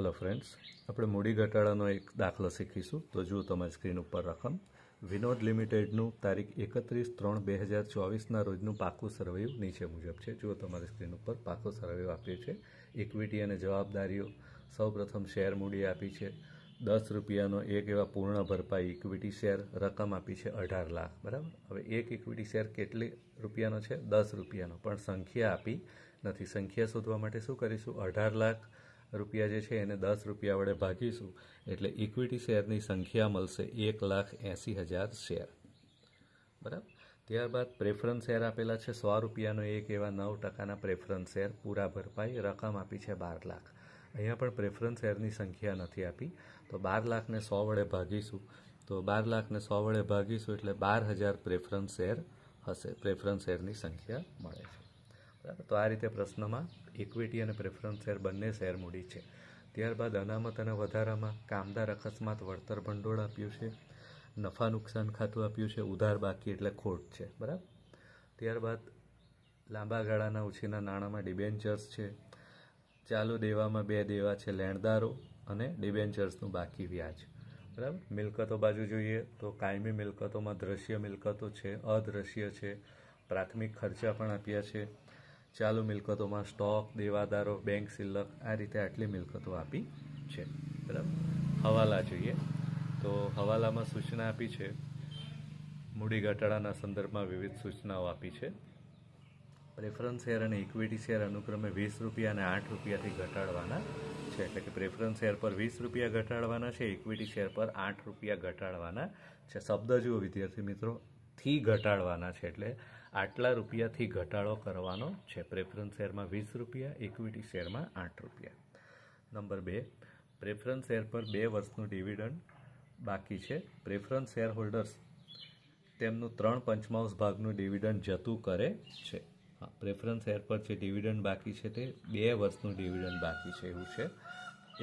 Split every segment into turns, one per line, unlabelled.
hello friends આપણે મૂડી ઘટાડાનો એક દાખલો શીખીશું તો જુઓ તમારી સ્ક્રીન ઉપર રકમ વિનોદ લિમિટેડનું તારીખ એકત્રીસ ત્રણ બે હજાર ચોવીસના રોજનું પાકું સરવૈયું નીચે મુજબ છે જુઓ તમારી સ્ક્રીન ઉપર પાકું સરવૈયું આપ્યું છે ઇક્વિટી અને જવાબદારીઓ સૌપ્રથમ શેર મૂડી આપી છે દસ રૂપિયાનો એક એવા પૂર્ણ ભરપાઈ ઇક્વિટી શેર રકમ આપી છે અઢાર લાખ બરાબર હવે એક ઇક્વિટી શેર કેટલી રૂપિયાનો છે દસ રૂપિયાનો પણ સંખ્યા આપી નથી સંખ્યા શોધવા માટે શું કરીશું અઢાર લાખ રૂપિયા જે છે એને દસ રૂપિયા વડે ભાગીશું એટલે ઇક્વિટી શેરની સંખ્યા મળશે એક લાખ એંસી હજાર શેર બરાબર ત્યારબાદ પ્રેફરન્સ શેર આપેલા છે સો રૂપિયાનો એક એવા નવ ટકાના પ્રેફરન્સ શેર પૂરા ભરપાઈ રકમ આપી છે બાર લાખ અહીંયા પણ પ્રેફરન્સ શેરની સંખ્યા નથી આપી તો બાર લાખને સો વડે ભાગીશું તો બાર લાખને સો વડે ભાગીશું એટલે બાર હજાર પ્રેફરન્સ શેર હશે પ્રેફરન્સ શેરની સંખ્યા મળે છે બરાબર તો આ રીતે પ્રશ્નમાં ઇક્વિટી અને પ્રેફરન્સ શેર બંને શેર મૂડી છે ત્યારબાદ અનામત અને વધારામાં કામદાર અકસ્માત વળતર ભંડોળ આપ્યું છે નફા નુકસાન ખાતું આપ્યું છે ઉધાર બાકી એટલે ખોટ છે બરાબર ત્યારબાદ લાંબા ગાળાના ઉછીના નાણાંમાં ડિબેન્ચર્સ છે ચાલુ દેવામાં બે દેવા છે લેણદારો અને ડિબેન્ચર્સનું બાકી વ્યાજ બરાબર મિલકતો બાજુ જોઈએ તો કાયમી મિલકતોમાં દ્રશ્ય મિલકતો છે અદ્રશ્ય છે પ્રાથમિક ખર્ચા પણ આપ્યા છે ચાલુ મિલકતોમાં સ્ટોક દેવાદારો બેંક સિલક આ રીતે આટલી મિલકતો આપી છે બરાબર હવાલા જોઈએ તો હવાલામાં સૂચના આપી છે મૂડી ઘટાડાના સંદર્ભમાં વિવિધ સૂચનાઓ આપી છે પ્રેફરન્સ શેર અને ઇક્વિટી શેર અનુક્રમે વીસ રૂપિયા અને આઠ રૂપિયાથી ઘટાડવાના છે એટલે કે પ્રેફરન્સ શેર પર વીસ રૂપિયા ઘટાડવાના છે ઇક્વિટી શેર પર આઠ રૂપિયા ઘટાડવાના છે શબ્દ જુઓ વિદ્યાર્થી મિત્રો થી ઘટાડવાના છે એટલે આટલા રૂપિયાથી ઘટાડો કરવાનો છે પ્રેફરન્સ શેરમાં વીસ રૂપિયા ઇક્વિટી શેરમાં આઠ રૂપિયા નંબર બે પ્રેફરન્સ શેર પર બે વર્ષનું ડિવિડન્ડ બાકી છે પ્રેફરન્સ શેર હોલ્ડર્સ તેમનું ત્રણ પંચમાંશ ભાગનું ડિવિડન્ડ જતું કરે છે હા પ્રેફરન્સ શેર પર જે ડિવિડન્ડ બાકી છે તે બે વર્ષનું ડિવિડન્ડ બાકી છે એવું છે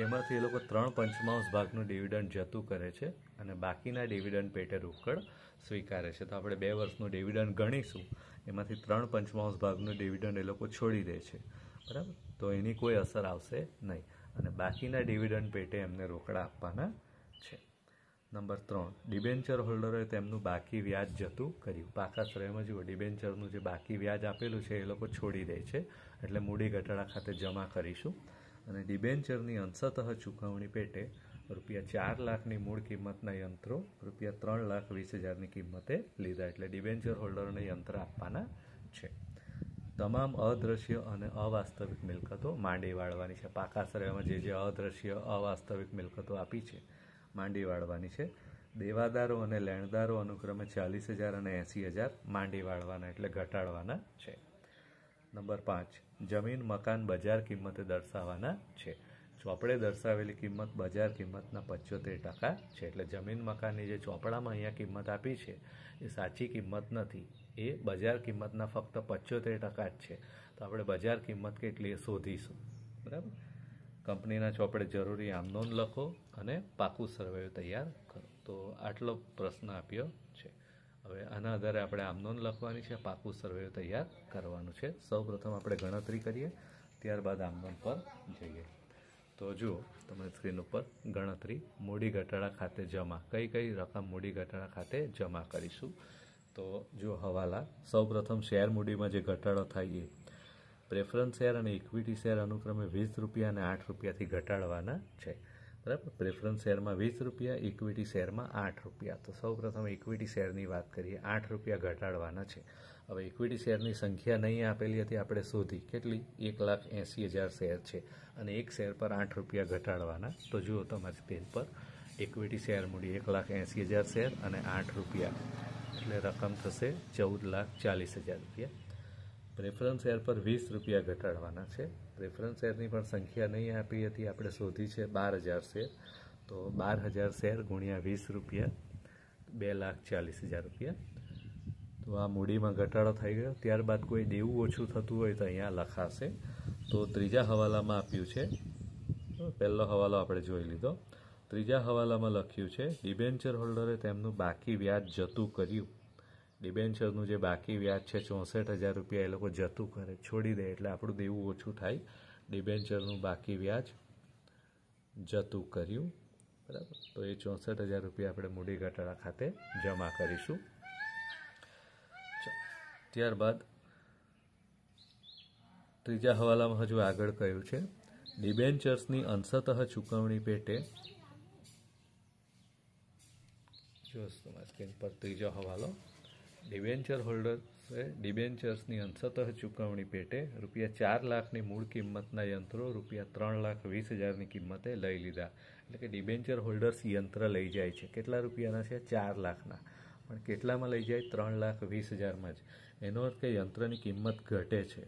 એમાંથી એ લોકો ત્રણ પંચમાંશ ભાગનું ડિવિડન્ડ જતું કરે છે અને બાકીના ડિવિડન્ડ પેટે રોકડ સ્વીકારે છે તો આપણે બે વર્ષનું ડિવિડન્ડ ગણીશું એમાંથી ત્રણ પંચમાંશ ભાગનું ડિવિડન્ડ એ લોકો છોડી દે છે બરાબર તો એની કોઈ અસર આવશે નહીં અને બાકીના ડિવિડન્ડ પેટે એમને રોકડા આપવાના છે નંબર ત્રણ ડિબેન્ચર હોલ્ડરોએ તેમનું બાકી વ્યાજ જતું કર્યું પાકા પાકાશ્રયમાં જુઓ ડિબેન્ચરનું જે બાકી વ્યાજ આપેલું છે એ લોકો છોડી દે છે એટલે મૂડી ઘટાડા ખાતે જમા કરીશું અને ડિબેન્ચરની અંશતઃ ચૂકવણી પેટે રૂપિયા ચાર લાખની મૂળ કિંમતના યંત્રો રૂપિયા ત્રણ લાખ વીસ હજારની કિંમતે લીધા એટલે ડિવેન્ચર હોલ્ડરને યંત્ર આપવાના છે તમામ અદ્રશ્ય અને અવાસ્તવિક મિલકતો માંડી વાળવાની છે પાકા સર્વેમાં જે જે અદ્રશ્ય અવાસ્તવિક મિલકતો આપી છે માંડી વાળવાની છે દેવાદારો અને લેણદારો અનુક્રમે ચાલીસ હજાર અને એંસી હજાર માંડી વાળવાના એટલે ઘટાડવાના છે નંબર પાંચ જમીન મકાન બજાર કિંમતે દર્શાવવાના છે ચોપડે દર્શાવેલી કિંમત બજાર કિંમતના પચોતેર ટકા છે એટલે જમીન મકાનની જે ચોપડામાં અહીંયા કિંમત આપી છે એ સાચી કિંમત નથી એ બજાર કિંમતના ફક્ત પંચોતેર ટકા જ છે તો આપણે બજાર કિંમત કેટલી શોધીશું બરાબર કંપનીના ચોપડે જરૂરી આમ નોંધ લખો અને પાકું સર્વે તૈયાર કરો તો આટલો પ્રશ્ન આપ્યો છે હવે આના આધારે આપણે આમ નોંધ લખવાની છે પાકું સર્વે તૈયાર કરવાનું છે સૌપ્રથમ આપણે ગણતરી કરીએ ત્યારબાદ આમ નોંધ પર જઈએ તો જુઓ તમે સ્ક્રીન ઉપર ગણતરી મૂડી ઘટાડા ખાતે જમા કઈ કઈ રકમ મૂડી ઘટાડા ખાતે જમા કરીશું તો જો હવાલા સૌપ્રથમ શેર મૂડીમાં જે ઘટાડો થાય એ પ્રેફરન્સ શેર અને ઇક્વિટી શેર અનુક્રમે વીસ રૂપિયા અને આઠ રૂપિયાથી ઘટાડવાના છે બરાબર પ્રેફરન્સ શેરમાં વીસ રૂપિયા ઇક્વિટી શેરમાં આઠ રૂપિયા તો સૌપ્રથમ ઇક્વિટી શેરની વાત કરીએ આઠ રૂપિયા ઘટાડવાના છે હવે ઇક્વિટી શેરની સંખ્યા નહીં આપેલી હતી આપણે શોધી કેટલી એક લાખ એંસી હજાર શેર છે અને એક શેર પર આઠ રૂપિયા ઘટાડવાના તો જુઓ તમારી પેજ પર ઇક્વિટી શેર મૂડી એક લાખ એંસી હજાર શેર અને આઠ રૂપિયા એટલે રકમ થશે ચૌદ લાખ ચાલીસ હજાર રૂપિયા પ્રેફરન્સ શેર પર વીસ રૂપિયા ઘટાડવાના છે પ્રેફરન્સ શેરની પણ સંખ્યા નહીં આપી હતી આપણે શોધી છે બાર હજાર શેર તો બાર હજાર શેર ગુણ્યા વીસ રૂપિયા બે લાખ ચાલીસ હજાર રૂપિયા તો આ મૂડીમાં ઘટાડો થઈ ગયો ત્યારબાદ કોઈ દેવું ઓછું થતું હોય તો અહીંયા લખાશે તો ત્રીજા હવાલામાં આપ્યું છે પહેલો હવાલો આપણે જોઈ લીધો ત્રીજા હવાલામાં લખ્યું છે ડિબેન્ચર હોલ્ડરે તેમનું બાકી વ્યાજ જતું કર્યું ડિબેન્ચરનું જે બાકી વ્યાજ છે ચોસઠ હજાર રૂપિયા એ લોકો જતું કરે છોડી દે એટલે આપણું દેવું ઓછું થાય ડિબેન્ચરનું બાકી વ્યાજ જતું કર્યું બરાબર તો એ ચોસઠ હજાર રૂપિયા આપણે મૂડી ઘટાડા ખાતે જમા કરીશું ત્યારબાદ ત્રીજા હવાલામાં હજુ આગળ કહ્યું છે ડિબેન્ચર્સની અંશતઃ ચૂકવણી પેટે જોશ સ્ક્રીન પર ત્રીજો હવાલો ડિબેન્ચર હોલ્ડર્સે ડિબેન્ચર્સની અંશતઃ ચૂકવણી પેટે રૂપિયા ચાર લાખની મૂળ કિંમતના યંત્રો રૂપિયા ત્રણ લાખ વીસ હજારની કિંમતે લઈ લીધા એટલે કે ડિબેન્ચર હોલ્ડર્સ યંત્ર લઈ જાય છે કેટલા રૂપિયાના છે ચાર લાખના પણ કેટલામાં લઈ જાય ત્રણ લાખ વીસ હજારમાં જ એનો અર્થ કે યંત્રની કિંમત ઘટે છે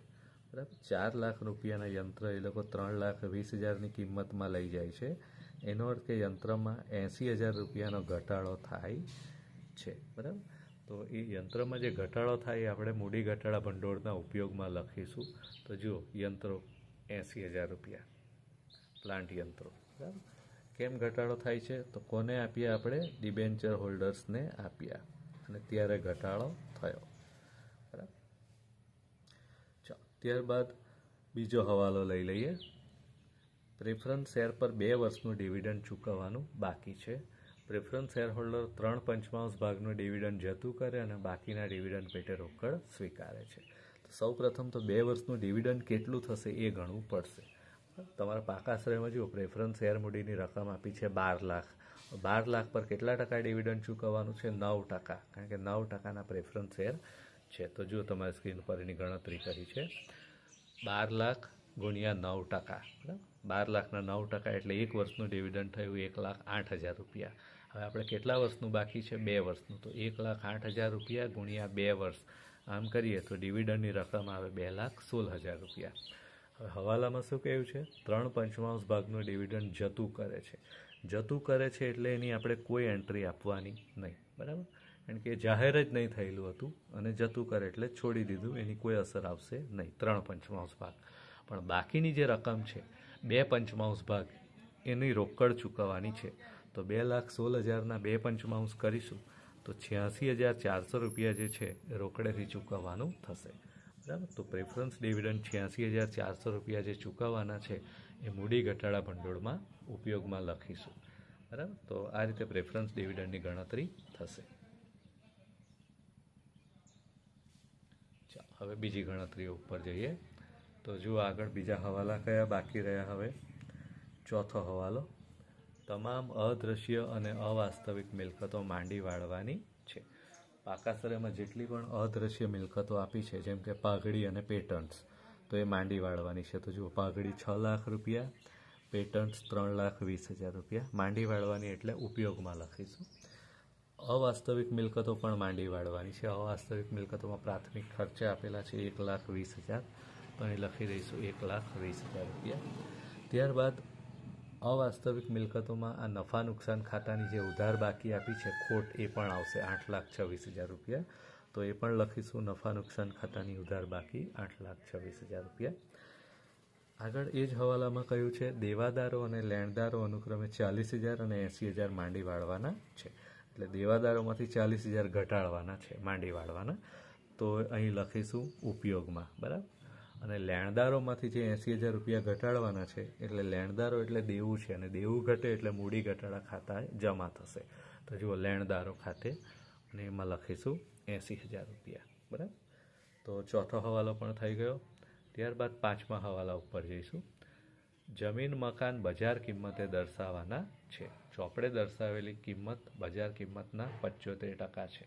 બરાબર ચાર લાખ રૂપિયાના યંત્ર એ લોકો ત્રણ લાખ વીસ હજારની કિંમતમાં લઈ જાય છે એનો અર્થ કે યંત્રમાં એંસી હજાર રૂપિયાનો ઘટાડો થાય છે બરાબર તો એ યંત્રમાં જે ઘટાડો થાય એ આપણે મૂડી ઘટાડા ભંડોળના ઉપયોગમાં લખીશું તો જુઓ યંત્રો એંસી હજાર રૂપિયા પ્લાન્ટ યંત્રો બરાબર કેમ ઘટાડો થાય છે તો કોને આપ્યા આપણે ડિબેન્ચર હોલ્ડર્સને આપ્યા અને ત્યારે ઘટાડો થયો ત્યારબાદ બીજો હવાલો લઈ લઈએ પ્રેફરન્સ શેર પર બે વર્ષનું ડિવિડન્ડ ચૂકવવાનું બાકી છે પ્રેફરન્સ શેરહોલ્ડર ત્રણ પંચમાંશ ભાગનું ડિવિડન્ડ જતું કરે અને બાકીના ડિવિડન્ડ પેટે રોકડ સ્વીકારે છે તો સૌપ્રથમ તો બે વર્ષનું ડિવિડન્ડ કેટલું થશે એ ગણવું પડશે તમારા પાકાશ્રયમાં જુઓ પ્રેફરન્સ શેર મૂડીની રકમ આપી છે બાર લાખ બાર લાખ પર કેટલા ટકા ડિવિડન્ડ ચૂકવવાનું છે નવ ટકા કારણ કે નવ ટકાના પ્રેફરન્સ શેર છે તો જો તમારે સ્ક્રીન પર એની ગણતરી કરી છે બાર લાખ ગુણ્યા નવ ટકા બરાબર બાર લાખના નવ ટકા એટલે એક વર્ષનું ડિવિડન્ડ થયું એક લાખ આઠ હજાર રૂપિયા હવે આપણે કેટલા વર્ષનું બાકી છે બે વર્ષનું તો એક લાખ આઠ હજાર રૂપિયા ગુણ્યા બે વર્ષ આમ કરીએ તો ડિવિડન્ડની રકમ આવે બે લાખ સોળ હજાર રૂપિયા હવે હવાલામાં શું કહ્યું છે ત્રણ પંચમાંશ ભાગનું ડિવિડન્ડ જતું કરે છે જતું કરે છે એટલે એની આપણે કોઈ એન્ટ્રી આપવાની નહીં બરાબર કારણ કે જાહેર જ નહીં થયેલું હતું અને જતું કરે એટલે છોડી દીધું એની કોઈ અસર આવશે નહીં ત્રણ પંચમાંશ ભાગ પણ બાકીની જે રકમ છે બે પંચમાંશ ભાગ એની રોકડ ચૂકવવાની છે તો બે લાખ સોળ હજારના બે પંચમાંશ કરીશું તો છ્યાસી હજાર ચારસો રૂપિયા જે છે એ રોકડેથી ચૂકવવાનું થશે બરાબર તો પ્રેફરન્સ ડિવિડન્ડ છ્યાસી હજાર ચારસો રૂપિયા જે ચૂકવવાના છે એ મૂડી ઘટાડા ભંડોળમાં ઉપયોગમાં લખીશું બરાબર તો આ રીતે પ્રેફરન્સ ડિવિડન્ડની ગણતરી થશે હવે બીજી ગણતરી ઉપર જઈએ તો જુઓ આગળ બીજા હવાલા કયા બાકી રહ્યા હવે ચોથો હવાલો તમામ અદૃશ્ય અને અવાસ્તવિક મિલકતો માંડી વાળવાની છે પાકાસરેમાં જેટલી પણ અદૃશ્ય મિલકતો આપી છે જેમ કે પાઘડી અને પેટર્ન્સ તો એ માંડી વાળવાની છે તો જુઓ પાઘડી છ લાખ રૂપિયા પેટર્ન્સ ત્રણ લાખ વીસ હજાર રૂપિયા માંડી વાળવાની એટલે ઉપયોગમાં લખીશું અવાસ્તવિક મિલકતો પણ માંડી વાળવાની છે અવાસ્તવિક મિલકતોમાં પ્રાથમિક ખર્ચે આપેલા છે એક લાખ વીસ હજાર પણ એ લખી દઈશું એક લાખ વીસ હજાર રૂપિયા ત્યારબાદ અવાસ્તવિક મિલકતોમાં આ નફા નુકસાન ખાતાની જે ઉધાર બાકી આપી છે ખોટ એ પણ આવશે આઠ લાખ છવ્વીસ હજાર રૂપિયા તો એ પણ લખીશું નફા નુકસાન ખાતાની ઉધાર બાકી આઠ લાખ છવ્વીસ હજાર રૂપિયા આગળ એ જ હવાલામાં કહ્યું છે દેવાદારો અને લેણદારો અનુક્રમે ચાલીસ હજાર અને એંસી હજાર માંડી વાળવાના છે એટલે દેવાદારોમાંથી ચાલીસ હજાર ઘટાડવાના છે માંડી વાળવાના તો અહીં લખીશું ઉપયોગમાં બરાબર અને લેણદારોમાંથી જે એંસી હજાર રૂપિયા ઘટાડવાના છે એટલે લેણદારો એટલે દેવું છે અને દેવું ઘટે એટલે મૂડી ઘટાડા ખાતા જમા થશે તો જુઓ લેણદારો ખાતે અને એમાં લખીશું એંસી હજાર રૂપિયા બરાબર તો ચોથો હવાલો પણ થઈ ગયો ત્યારબાદ પાંચમા હવાલા ઉપર જઈશું જમીન મકાન બજાર કિંમતે દર્શાવવાના છે ચોપડે દર્શાવેલી કિંમત બજાર કિંમતના પંચોતેર ટકા છે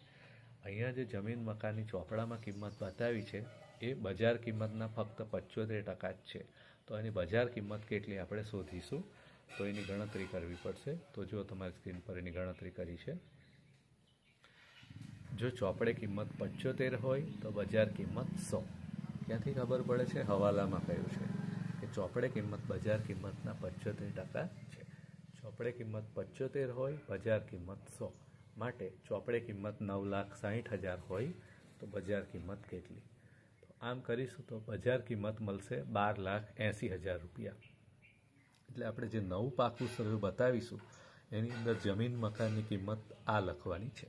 અહીંયા જે જમીન મકાનની ચોપડામાં કિંમત બતાવી છે એ બજાર કિંમતના ફક્ત પંચોતેર ટકા જ છે તો એની બજાર કિંમત કેટલી આપણે શોધીશું તો એની ગણતરી કરવી પડશે તો જો તમારી સ્ક્રીન પર એની ગણતરી કરી છે જો ચોપડે કિંમત પંચોતેર હોય તો બજાર કિંમત સો ક્યાંથી ખબર પડે છે હવાલામાં કયું છે ચોપડે કિંમત બજાર કિંમતના પંચોતેર ટકા છે ચોપડે કિંમત પંચોતેર હોય બજાર કિંમત સો માટે ચોપડે કિંમત નવ લાખ સાહીઠ હજાર હોય તો બજાર કિંમત કેટલી તો આમ કરીશું તો બજાર કિંમત મળશે બાર લાખ એંસી હજાર રૂપિયા એટલે આપણે જે નવું પાકું સર્વે બતાવીશું એની અંદર જમીન મકાનની કિંમત આ લખવાની છે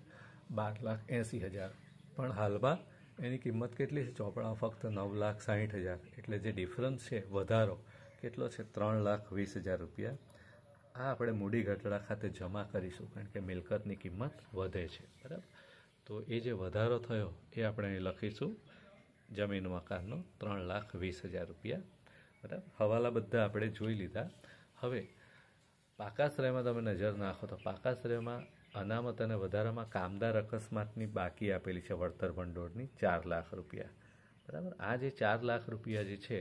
બાર લાખ એંસી હજાર પણ હાલમાં એની કિંમત કેટલી છે ચોપડા ફક્ત નવ લાખ સાહીઠ હજાર એટલે જે ડિફરન્સ છે વધારો કેટલો છે ત્રણ લાખ વીસ હજાર રૂપિયા આ આપણે મૂડી ગઢડા ખાતે જમા કરીશું કારણ કે મિલકતની કિંમત વધે છે બરાબર તો એ જે વધારો થયો એ આપણે લખીશું જમીન મકાનનો ત્રણ લાખ વીસ હજાર રૂપિયા બરાબર હવાલા બધા આપણે જોઈ લીધા હવે પાકાશ્રયમાં તમે નજર નાખો તો પાકાશ્રયમાં અનામત અને વધારામાં કામદાર અકસ્માતની બાકી આપેલી છે વળતર ભંડોળની ચાર લાખ રૂપિયા બરાબર આ જે ચાર લાખ રૂપિયા જે છે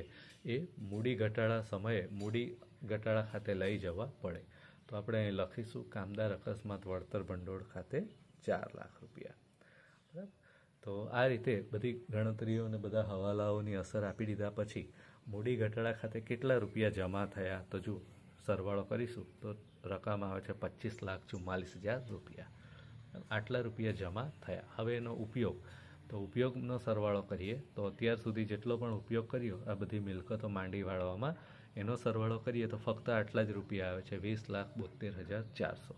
એ મૂડી ઘટાડા સમયે મૂડી ઘટાડા ખાતે લઈ જવા પડે તો આપણે અહીં લખીશું કામદાર અકસ્માત વળતર ભંડોળ ખાતે ચાર લાખ રૂપિયા બરાબર તો આ રીતે બધી ગણતરીઓ અને બધા હવાલાઓની અસર આપી દીધા પછી મૂડી ઘટાડા ખાતે કેટલા રૂપિયા જમા થયા તો જો સરવાળો કરીશું તો રકમ આવે છે પચીસ લાખ ચુમ્માલીસ હજાર રૂપિયા આટલા રૂપિયા જમા થયા હવે એનો ઉપયોગ તો ઉપયોગનો સરવાળો કરીએ તો અત્યાર સુધી જેટલો પણ ઉપયોગ કર્યો આ બધી મિલકતો માંડી વાળવામાં એનો સરવાળો કરીએ તો ફક્ત આટલા જ રૂપિયા આવે છે વીસ લાખ બોતેર હજાર ચારસો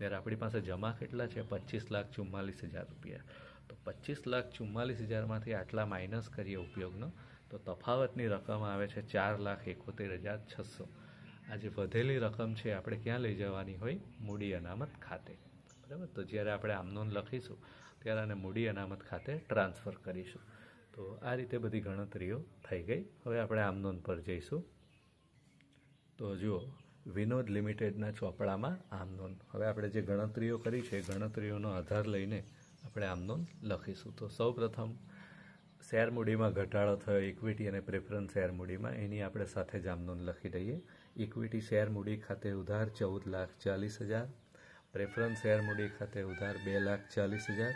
જ્યારે આપણી પાસે જમા કેટલા છે પચીસ લાખ ચુમ્માલીસ હજાર રૂપિયા તો પચીસ લાખ ચુમ્માલીસ હજારમાંથી આટલા માઇનસ કરીએ ઉપયોગનો તો તફાવતની રકમ આવે છે ચાર લાખ એકોતેર હજાર છસો આજે વધેલી રકમ છે આપણે ક્યાં લઈ જવાની હોય મૂડી અનામત ખાતે બરાબર તો જ્યારે આપણે આમનોન લખીશું ત્યારે આને મૂડી અનામત ખાતે ટ્રાન્સફર કરીશું તો આ રીતે બધી ગણતરીઓ થઈ ગઈ હવે આપણે આમનોન પર જઈશું તો જુઓ વિનોદ લિમિટેડના ચોપડામાં આમનોન હવે આપણે જે ગણતરીઓ કરી છે ગણતરીઓનો આધાર લઈને આપણે આમનોન લખીશું તો સૌપ્રથમ શેર મૂડીમાં ઘટાડો થયો ઇક્વિટી અને પ્રેફરન્સ શેર મૂડીમાં એની આપણે સાથે જ આમનોન લખી દઈએ ઇક્વિટી શેર મૂડી ખાતે ઉધાર ચૌદ લાખ ચાલીસ હજાર પ્રેફરન્સ શેર મૂડી ખાતે ઉધાર બે લાખ ચાલીસ હજાર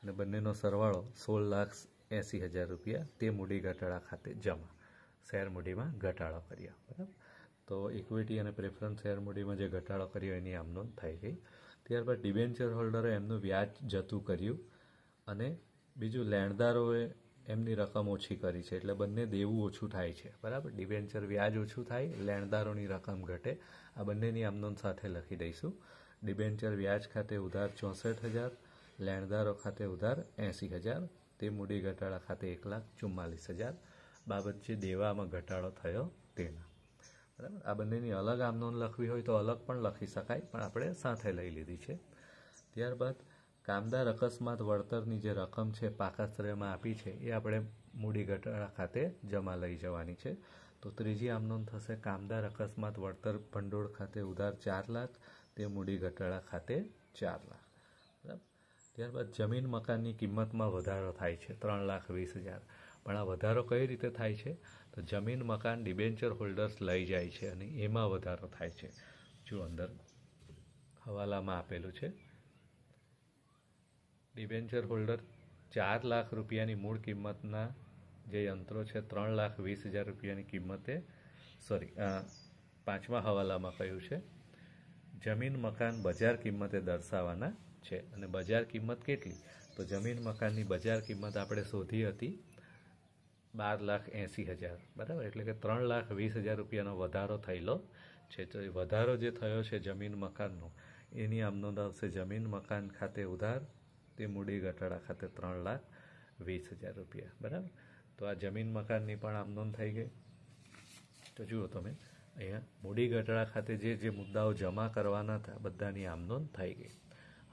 અને બંનેનો સરવાળો સોળ લાખ એંસી હજાર રૂપિયા તે મૂડી ઘટાડા ખાતે જમા શેર મૂડીમાં ઘટાડો કર્યો બરાબર તો ઇક્વિટી અને પ્રેફરન્સ શેર મૂડીમાં જે ઘટાડો કર્યો એની આમ થઈ ગઈ ત્યારબાદ ડિબેન્ચર હોલ્ડરે એમનું વ્યાજ જતું કર્યું અને બીજું લેણદારોએ એમની રકમ ઓછી કરી છે એટલે બંને દેવું ઓછું થાય છે બરાબર ડિબેન્ચર વ્યાજ ઓછું થાય લેણદારોની રકમ ઘટે આ બંનેની આમનોંધ સાથે લખી દઈશું ડિબેન્ચર વ્યાજ ખાતે ઉધાર ચોસઠ હજાર લેણદારો ખાતે ઉધાર એંસી હજાર તે મૂડી ઘટાડા ખાતે એક લાખ ચુમ્માલીસ હજાર બાબત જે દેવામાં ઘટાડો થયો તેના બરાબર આ બંનેની અલગ આમનોંધ લખવી હોય તો અલગ પણ લખી શકાય પણ આપણે સાથે લઈ લીધી છે ત્યારબાદ કામદાર અકસ્માત વળતરની જે રકમ છે પાકાશ્રયમાં આપી છે એ આપણે મૂડી ઘટાડા ખાતે જમા લઈ જવાની છે તો ત્રીજી આમનોંધ થશે કામદાર અકસ્માત વળતર ભંડોળ ખાતે ઉધાર ચાર લાખ તે મૂડી ઘટાડા ખાતે ચાર લાખ બરાબર ત્યારબાદ જમીન મકાનની કિંમતમાં વધારો થાય છે ત્રણ લાખ વીસ હજાર પણ આ વધારો કઈ રીતે થાય છે તો જમીન મકાન ડિબેન્ચર હોલ્ડર્સ લઈ જાય છે અને એમાં વધારો થાય છે જો અંદર હવાલામાં આપેલું છે ડિબેન્ચર હોલ્ડર ચાર લાખ રૂપિયાની મૂળ કિંમતના જે યંત્રો છે ત્રણ લાખ વીસ હજાર રૂપિયાની કિંમતે સોરી પાંચમા હવાલામાં કહ્યું છે જમીન મકાન બજાર કિંમતે દર્શાવવાના છે અને બજાર કિંમત કેટલી તો જમીન મકાનની બજાર કિંમત આપણે શોધી હતી બાર લાખ એંસી હજાર બરાબર એટલે કે ત્રણ લાખ વીસ હજાર રૂપિયાનો વધારો થયેલો છે તો એ વધારો જે થયો છે જમીન મકાનનો એની આમનો આવશે જમીન મકાન ખાતે ઉધાર તે મૂડી ગટાડા ખાતે ત્રણ લાખ વીસ હજાર રૂપિયા બરાબર તો આ જમીન મકાનની પણ આમદોન થઈ ગઈ તો જુઓ તમે અહીંયા મૂડી ગટાડા ખાતે જે જે મુદ્દાઓ જમા કરવાના હતા બધાની આમદોન થઈ ગઈ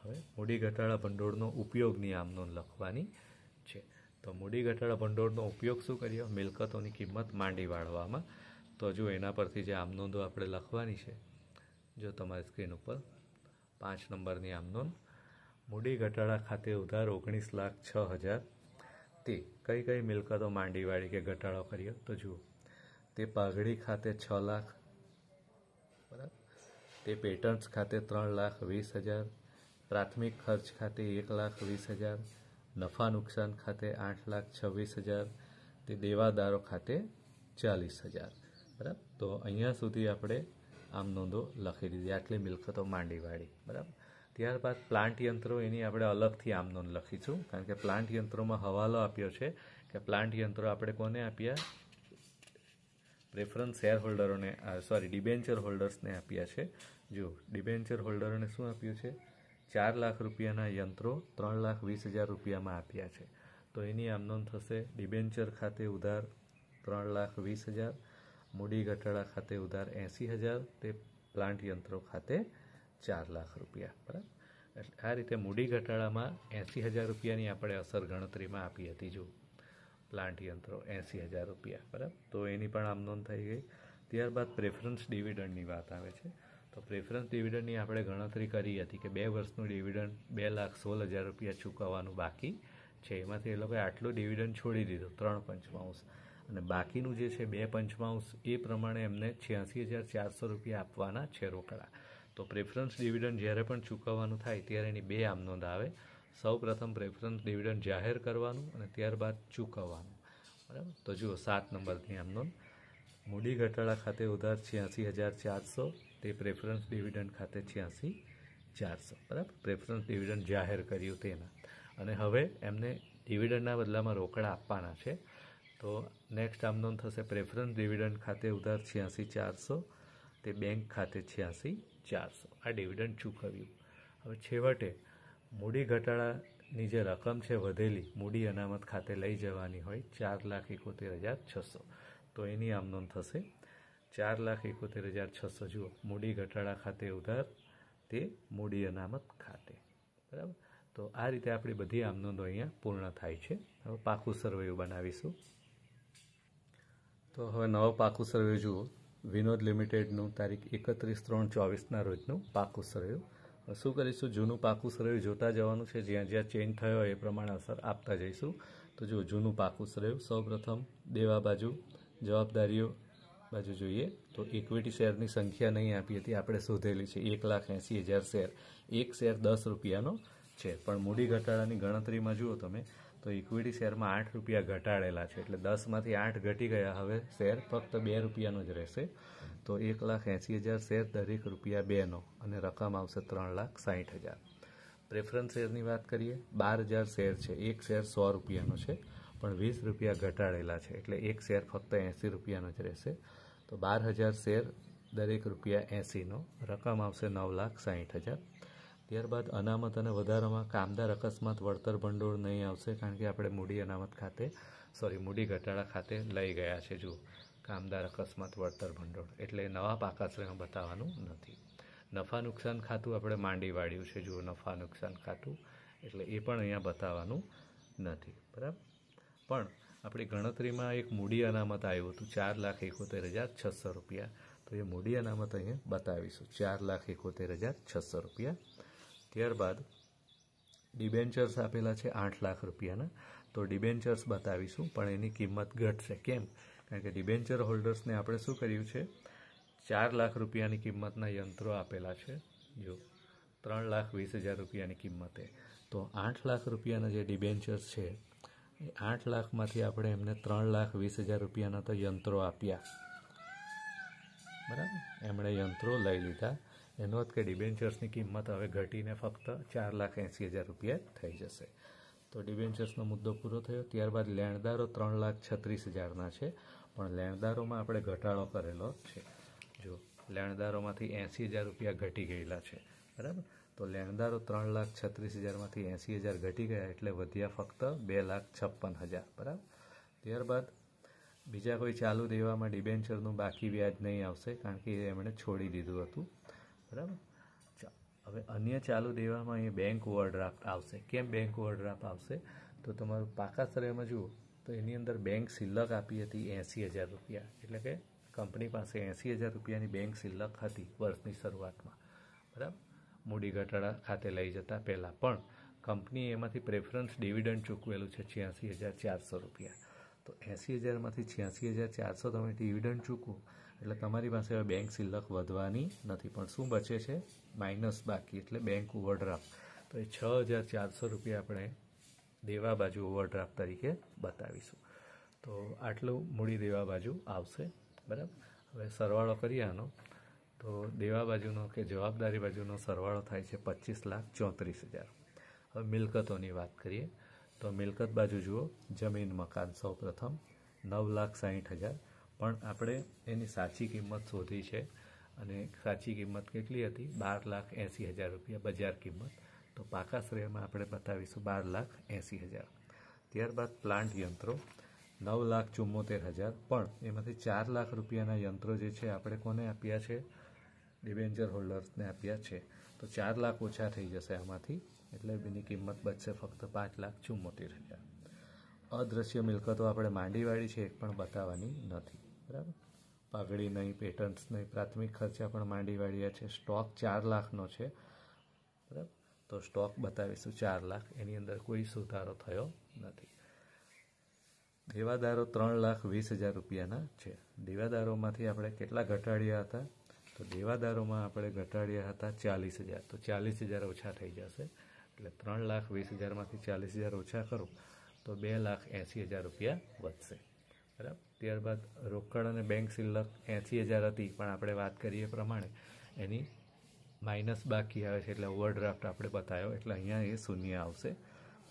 હવે મૂડી ઘટાડા ભંડોળનો ઉપયોગની આમદોન લખવાની છે તો મૂડી ઘટાડા ભંડોળનો ઉપયોગ શું કરીએ મિલકતોની કિંમત માંડી વાળવામાં તો જો એના પરથી જે આમનોંધો આપણે લખવાની છે જો તમારી સ્ક્રીન ઉપર પાંચ નંબરની આમનોંધ મૂડી ઘટાડા ખાતે ઉધાર ઓગણીસ લાખ છ હજાર તે કઈ કઈ મિલકતો માંડીવાળી કે ઘટાડો કર્યો તો જુઓ તે પાઘડી ખાતે છ લાખ બરાબર તે પેટર્ન્સ ખાતે ત્રણ લાખ વીસ હજાર પ્રાથમિક ખર્ચ ખાતે એક લાખ વીસ હજાર નફા નુકસાન ખાતે આઠ લાખ છવ્વીસ હજાર તે દેવાદારો ખાતે ચાલીસ હજાર બરાબર તો અહીંયા સુધી આપણે આમ નોંધો લખી દીધી આટલી મિલકતો માંડીવાળી બરાબર ત્યારબાદ પ્લાન્ટ યંત્રો એની આપણે અલગથી આમ નોંધ લખીશું કારણ કે પ્લાન્ટ યંત્રોમાં હવાલો આપ્યો છે કે પ્લાન્ટ યંત્રો આપણે કોને આપ્યા પ્રેફરન્સ શેર હોલ્ડરોને સોરી ડિબેન્ચર હોલ્ડર્સને આપ્યા છે જો ડિબેન્ચર હોલ્ડરોને શું આપ્યું છે ચાર લાખ રૂપિયાના યંત્રો ત્રણ લાખ વીસ હજાર રૂપિયામાં આપ્યા છે તો એની આમનોન થશે ડિબેન્ચર ખાતે ઉધાર ત્રણ લાખ વીસ હજાર મૂડી ઘટાડા ખાતે ઉધાર એંસી હજાર તે પ્લાન્ટ યંત્રો ખાતે ચાર લાખ રૂપિયા બરાબર એટલે આ રીતે મૂડી ઘટાડામાં એંસી હજાર રૂપિયાની આપણે અસર ગણતરીમાં આપી હતી જો પ્લાન્ટ યંત્રો એંસી હજાર રૂપિયા બરાબર તો એની પણ આમ નોંધ થઈ ગઈ ત્યારબાદ પ્રેફરન્સ ડિવિડન્ડની વાત આવે છે તો પ્રેફરન્સ ડિવિડન્ડની આપણે ગણતરી કરી હતી કે બે વર્ષનું ડિવિડન્ડ બે લાખ સોળ હજાર રૂપિયા ચૂકવવાનું બાકી છે એમાંથી એ લોકોએ આટલું ડિવિડન્ડ છોડી દીધું ત્રણ પંચમાંશ અને બાકીનું જે છે બે પંચમાંશ એ પ્રમાણે એમને છ્યાસી હજાર ચારસો રૂપિયા આપવાના છે રોકડા તો પ્રેફરન્સ ડિવિડન્ડ જ્યારે પણ ચૂકવવાનું થાય ત્યારે એની બે આમ નોંધ આવે સૌ પ્રથમ પ્રેફરન્સ ડિવિડન્ડ જાહેર કરવાનું અને ત્યારબાદ ચૂકવવાનું બરાબર તો જુઓ સાત નંબરની આમ નોંધ મૂડી ઘટાડા ખાતે ઉધાર છ્યાસી હજાર ચારસો તે પ્રેફરન્સ ડિવિડન્ડ ખાતે છ્યાસી ચારસો બરાબર પ્રેફરન્સ ડિવિડન્ડ જાહેર કર્યું તેના અને હવે એમને ડિવિડન્ડના બદલામાં રોકડા આપવાના છે તો નેક્સ્ટ આમ નોંધ થશે પ્રેફરન્સ ડિવિડન્ડ ખાતે ઉધાર છ્યાસી ચારસો તે બેંક ખાતે છ્યાસી ચારસો આ ડિવિડન્ડ ચૂકવ્યું હવે છેવટે મૂડી ઘટાડાની જે રકમ છે વધેલી મૂડી અનામત ખાતે લઈ જવાની હોય ચાર લાખ એકોતેર હજાર છસો તો એની આમનોંધ થશે ચાર લાખ એકોતેર હજાર છસો જુઓ મૂડી ઘટાડા ખાતે ઉધાર તે મૂડી અનામત ખાતે બરાબર તો આ રીતે આપણી બધી આમનોંધો અહીંયા પૂર્ણ થાય છે હવે પાકું સરવૈયું બનાવીશું તો હવે નવો પાકું સરવૈયું જુઓ વિનોદ લિમિટેડનું તારીખ એકત્રીસ ત્રણ ચોવીસના રોજનું પાકું સરયું શું કરીશું જૂનું પાકું સરયું જોતા જવાનું છે જ્યાં જ્યાં ચેન્જ થયો એ પ્રમાણે અસર આપતા જઈશું તો જો જૂનું પાકું સરયું સૌપ્રથમ દેવા બાજુ જવાબદારીઓ બાજુ જોઈએ તો ઇક્વિટી શેરની સંખ્યા નહીં આપી હતી આપણે શોધેલી છે એક લાખ એંસી હજાર શેર એક શેર દસ રૂપિયાનો છે પણ મૂડી ઘટાડાની ગણતરીમાં જુઓ તમે તો ઇક્વિટી શેરમાં આઠ રૂપિયા ઘટાડેલા છે એટલે દસમાંથી આઠ ઘટી ગયા હવે શેર ફક્ત બે રૂપિયાનો જ રહેશે તો એક લાખ એંસી હજાર શેર દરેક રૂપિયા બેનો અને રકમ આવશે ત્રણ લાખ સાહીઠ હજાર પ્રેફરન્સ શેરની વાત કરીએ બાર હજાર શેર છે એક શેર સો રૂપિયાનો છે પણ વીસ રૂપિયા ઘટાડેલા છે એટલે એક શેર ફક્ત એંસી રૂપિયાનો જ રહેશે તો બાર હજાર શેર દરેક રૂપિયા એંસીનો રકમ આવશે નવ લાખ સાહીઠ હજાર ત્યારબાદ અનામત અને વધારામાં કામદાર અકસ્માત વળતર ભંડોળ નહીં આવશે કારણ કે આપણે મૂડી અનામત ખાતે સોરી મૂડી ઘટાડા ખાતે લઈ ગયા છે જુઓ કામદાર અકસ્માત વળતર ભંડોળ એટલે નવા પાકાશ્રય બતાવવાનું નથી નફા નુકસાન ખાતું આપણે માંડી વાળ્યું છે જુઓ નફા નુકસાન ખાતું એટલે એ પણ અહીંયા બતાવવાનું નથી બરાબર પણ આપણી ગણતરીમાં એક મૂડી અનામત આવ્યું હતું ચાર લાખ એકોતેર હજાર છસો રૂપિયા તો એ મૂડી અનામત અહીંયા બતાવીશું ચાર લાખ એકોતેર હજાર છસો રૂપિયા ત્યારબાદ ડિબેન્ચર્સ આપેલા છે આઠ લાખ રૂપિયાના તો ડિબેન્ચર્સ બતાવીશું પણ એની કિંમત ઘટશે કેમ કારણ કે ડિબેન્ચર હોલ્ડર્સને આપણે શું કર્યું છે ચાર લાખ રૂપિયાની કિંમતના યંત્રો આપેલા છે જો ત્રણ લાખ વીસ હજાર રૂપિયાની કિંમતે તો આઠ લાખ રૂપિયાના જે ડિબેન્ચર્સ છે એ આઠ લાખમાંથી આપણે એમને ત્રણ લાખ વીસ હજાર રૂપિયાના તો યંત્રો આપ્યા બરાબર એમણે યંત્રો લઈ લીધા એનો અર્થ કે ડિબેન્ચર્સની કિંમત હવે ઘટીને ફક્ત ચાર લાખ એંસી હજાર રૂપિયા થઈ જશે તો ડિબેન્ચર્સનો મુદ્દો પૂરો થયો ત્યારબાદ લેણદારો ત્રણ લાખ છત્રીસ હજારના છે પણ લેણદારોમાં આપણે ઘટાડો કરેલો છે જો લેણદારોમાંથી એંસી હજાર રૂપિયા ઘટી ગયેલા છે બરાબર તો લેણદારો ત્રણ લાખ છત્રીસ હજારમાંથી એંસી હજાર ઘટી ગયા એટલે વધ્યા ફક્ત બે લાખ છપ્પન હજાર બરાબર ત્યારબાદ બીજા કોઈ ચાલુ દેવામાં ડિબેન્ચરનું બાકી વ્યાજ નહીં આવશે કારણ કે એમણે છોડી દીધું હતું બરાબર હવે અન્ય ચાલુ દેવામાં એ બેંક ઓવરડ્રાફ્ટ આવશે કેમ બેંક ઓવરડ્રાફ્ટ આવશે તો તમારું પાકા સ્તરેમાં જુઓ તો એની અંદર બેંક સિલક આપી હતી એંસી હજાર રૂપિયા એટલે કે કંપની પાસે એંસી હજાર રૂપિયાની બેંક સિલક હતી વર્ષની શરૂઆતમાં બરાબર મૂડી ઘટાડા ખાતે લઈ જતા પહેલાં પણ કંપનીએ એમાંથી પ્રેફરન્સ ડિવિડન્ડ ચૂકવેલું છે છ્યાસી હજાર ચારસો રૂપિયા તો એંસી હજારમાંથી છ્યાસી હજાર ચારસો તમે ડિવિડન્ડ ચૂકવો એટલે તમારી પાસે હવે બેંક સિલક વધવાની નથી પણ શું બચે છે માઇનસ બાકી એટલે બેંક ઓવરડ્રાફ્ટ તો એ છ હજાર ચારસો રૂપિયા આપણે દેવા બાજુ ઓવરડ્રાફ્ટ તરીકે બતાવીશું તો આટલું મૂડી દેવા બાજુ આવશે બરાબર હવે સરવાળો કરીએ આનો તો દેવા બાજુનો કે જવાબદારી બાજુનો સરવાળો થાય છે પચીસ લાખ ચોત્રીસ હજાર હવે મિલકતોની વાત કરીએ તો મિલકત બાજુ જુઓ જમીન મકાન સૌ પ્રથમ નવ લાખ સાહીઠ હજાર પણ આપણે એની સાચી કિંમત શોધી છે અને સાચી કિંમત કેટલી હતી બાર લાખ એંસી હજાર રૂપિયા બજાર કિંમત તો પાકા શ્રેયમાં આપણે બતાવીશું બાર લાખ એંસી હજાર ત્યારબાદ પ્લાન્ટ યંત્રો નવ લાખ ચુમ્મોતેર હજાર પણ એમાંથી ચાર લાખ રૂપિયાના યંત્રો જે છે આપણે કોને આપ્યા છે ડિબેન્ચર હોલ્ડર્સને આપ્યા છે તો ચાર લાખ ઓછા થઈ જશે આમાંથી એટલે એની કિંમત બચશે ફક્ત પાંચ લાખ ચુમ્મોતેર હજાર અદ્રશ્ય મિલકતો આપણે માંડીવાળી છે એ પણ બતાવવાની નથી બરાબર પાઘડી નહીં પેટર્ન્સ નહીં પ્રાથમિક ખર્ચા પણ માંડી વાળ્યા છે સ્ટોક ચાર લાખનો છે બરાબર તો સ્ટોક બતાવીશું ચાર લાખ એની અંદર કોઈ સુધારો થયો નથી દેવાદારો ત્રણ લાખ વીસ હજાર રૂપિયાના છે દેવાદારોમાંથી આપણે કેટલા ઘટાડ્યા હતા તો દેવાદારોમાં આપણે ઘટાડ્યા હતા ચાલીસ હજાર તો ચાલીસ હજાર ઓછા થઈ જશે એટલે ત્રણ લાખ વીસ હજારમાંથી ચાલીસ હજાર ઓછા કરો તો બે લાખ એંસી હજાર રૂપિયા વધશે બરાબર ત્યારબાદ રોકડ અને બેંક શિલ્લક એંસી હજાર હતી પણ આપણે વાત કરીએ પ્રમાણે એની માઇનસ બાકી આવે છે એટલે ઓવરડ્રાફ્ટ આપણે બતાવ્યો એટલે અહીંયા એ શૂન્ય આવશે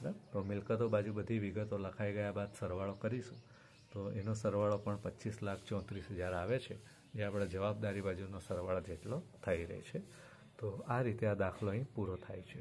બરાબર તો મિલકતો બાજુ બધી વિગતો લખાઈ ગયા બાદ સરવાળો કરીશું તો એનો સરવાળો પણ પચીસ લાખ ચોત્રીસ હજાર આવે છે જે આપણે જવાબદારી બાજુનો સરવાળો જેટલો થઈ રહે છે તો આ રીતે આ દાખલો અહીં પૂરો થાય છે